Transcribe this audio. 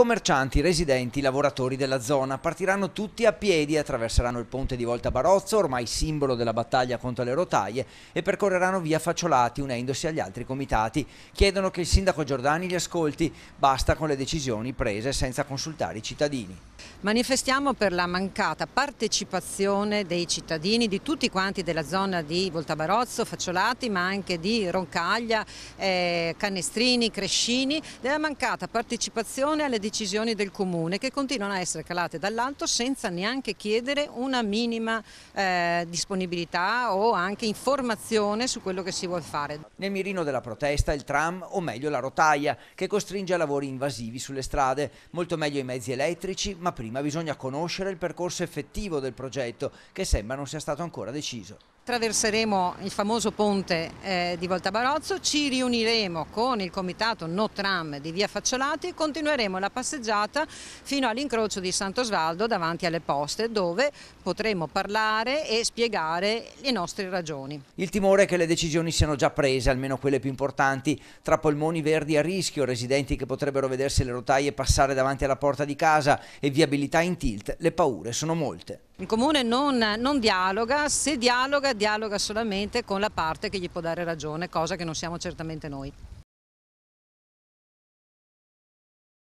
Commercianti, residenti, lavoratori della zona partiranno tutti a piedi, attraverseranno il ponte di Volta Barozzo, ormai simbolo della battaglia contro le rotaie, e percorreranno via Facciolati unendosi agli altri comitati. Chiedono che il sindaco Giordani li ascolti, basta con le decisioni prese senza consultare i cittadini. Manifestiamo per la mancata partecipazione dei cittadini di tutti quanti della zona di Volta Barozzo, Facciolati, ma anche di Roncaglia, eh, Canestrini, Crescini, della mancata partecipazione alle decisioni decisioni del comune che continuano a essere calate dall'alto senza neanche chiedere una minima eh, disponibilità o anche informazione su quello che si vuole fare. Nel mirino della protesta il tram o meglio la rotaia che costringe a lavori invasivi sulle strade, molto meglio i mezzi elettrici ma prima bisogna conoscere il percorso effettivo del progetto che sembra non sia stato ancora deciso. Attraverseremo il famoso ponte eh, di Barozzo, ci riuniremo con il comitato No Tram di Via Facciolati e continueremo la passeggiata fino all'incrocio di Santo Sant'Osvaldo davanti alle poste dove potremo parlare e spiegare le nostre ragioni. Il timore è che le decisioni siano già prese, almeno quelle più importanti, tra polmoni verdi a rischio, residenti che potrebbero vedersi le rotaie passare davanti alla porta di casa e viabilità in tilt, le paure sono molte. Il comune non, non, dialoga, se dialoga, dialoga solamente con la parte che gli può dare ragione, cosa che non siamo certamente noi.